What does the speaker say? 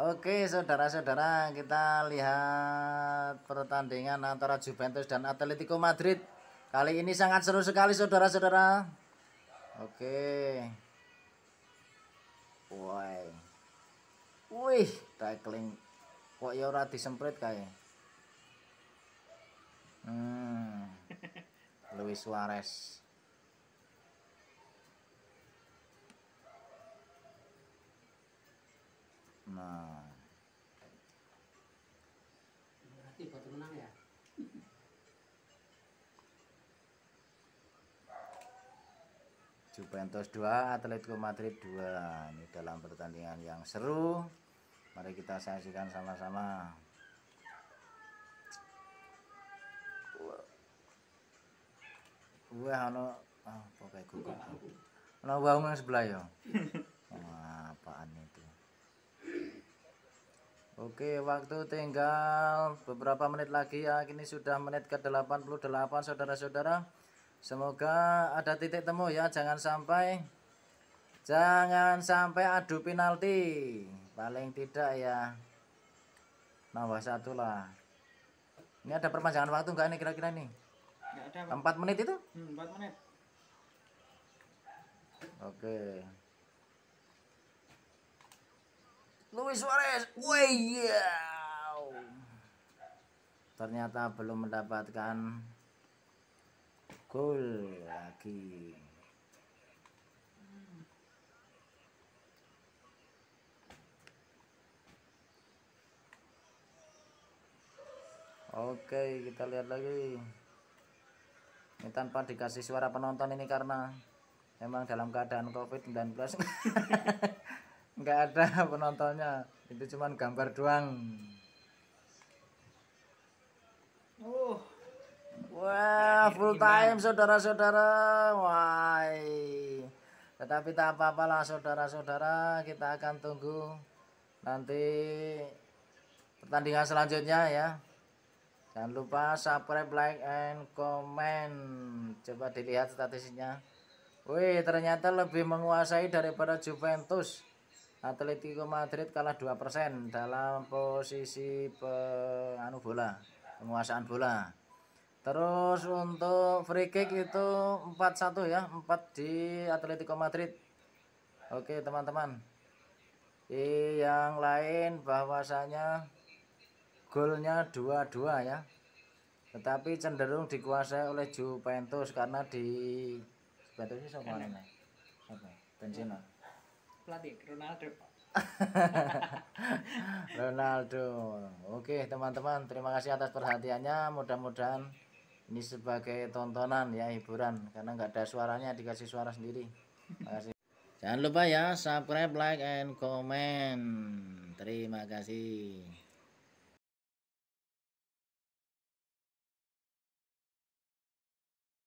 Oke, saudara-saudara, kita lihat pertandingan antara Juventus dan Atletico Madrid. Kali ini sangat seru sekali, saudara-saudara. Oke. Woi. Wih, tackling kok ya ora disemprit kayak Hmm. Luis Suarez. senang ya Juventus 2 Atletico Madrid 2 ini dalam pertandingan yang seru mari kita saksikan sama-sama wah ono ah pokoke gugup ono wae sebelah ya apaan itu Oke, waktu tinggal beberapa menit lagi ya. Kini sudah menit ke-88 Saudara-saudara. Semoga ada titik temu ya. Jangan sampai jangan sampai adu penalti. Paling tidak ya nambah satu lah. Ini ada perpanjangan waktu enggak nih kira-kira nih? Enggak ada. 4 menit itu? Hmm, 4 menit. Oke. Luis Suarez. woi! wow. Ternyata belum mendapatkan gol lagi. Oke, kita lihat lagi. Ini tanpa dikasih suara penonton ini karena emang dalam keadaan COVID-19. nggak ada penontonnya itu cuman gambar doang uh wah full time saudara-saudara wah tetapi tak apa lah saudara-saudara kita akan tunggu nanti pertandingan selanjutnya ya jangan lupa subscribe like and comment coba dilihat statistiknya Wih ternyata lebih menguasai daripada Juventus Atletico Madrid kalah 2% dalam posisi anu bola, penguasaan bola. Terus untuk free kick itu 4-1 ya, 4 di Atletico Madrid. Oke, teman-teman. Yang lain bahwasanya golnya 2-2 ya. Tetapi cenderung dikuasai oleh Juventus karena di Juventus sama namanya? Apa? Benzema pelatih Ronaldo Ronaldo oke teman-teman terima kasih atas perhatiannya mudah-mudahan ini sebagai tontonan ya hiburan karena nggak ada suaranya dikasih suara sendiri makasih jangan lupa ya subscribe like and comment terima kasih